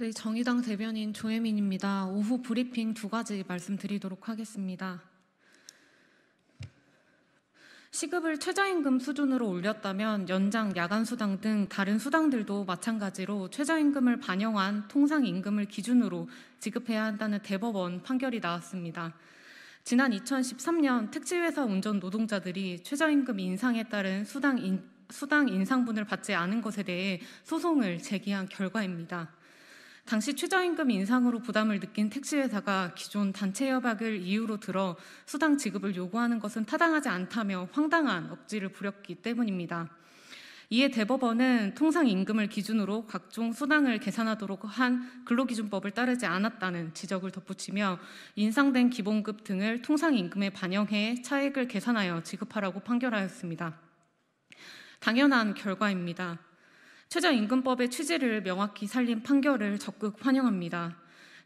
네, 정의당 대변인 조혜민입니다. 오후 브리핑 두 가지 말씀드리도록 하겠습니다. 시급을 최저임금 수준으로 올렸다면 연장, 야간수당 등 다른 수당들도 마찬가지로 최저임금을 반영한 통상임금을 기준으로 지급해야 한다는 대법원 판결이 나왔습니다. 지난 2013년 택지회사 운전 노동자들이 최저임금 인상에 따른 수당, 인, 수당 인상분을 받지 않은 것에 대해 소송을 제기한 결과입니다. 당시 최저임금 인상으로 부담을 느낀 택시회사가 기존 단체 협약을 이유로 들어 수당 지급을 요구하는 것은 타당하지 않다며 황당한 억지를 부렸기 때문입니다. 이에 대법원은 통상 임금을 기준으로 각종 수당을 계산하도록 한 근로기준법을 따르지 않았다는 지적을 덧붙이며 인상된 기본급 등을 통상 임금에 반영해 차액을 계산하여 지급하라고 판결하였습니다. 당연한 결과입니다. 최저임금법의 취지를 명확히 살린 판결을 적극 환영합니다.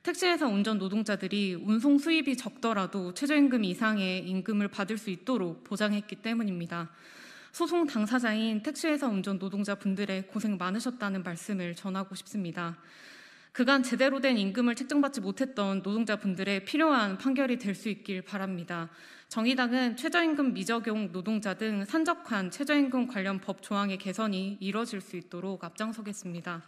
택시에서 운전 노동자들이 운송 수입이 적더라도 최저임금 이상의 임금을 받을 수 있도록 보장했기 때문입니다. 소송 당사자인 택시에서 운전 노동자 분들의 고생 많으셨다는 말씀을 전하고 싶습니다. 그간 제대로 된 임금을 책정받지 못했던 노동자분들의 필요한 판결이 될 수 있길 바랍니다. 정의당은 최저임금 미적용 노동자 등 산적한 최저임금 관련 법 조항의 개선이 이뤄질 수 있도록 앞장서겠습니다.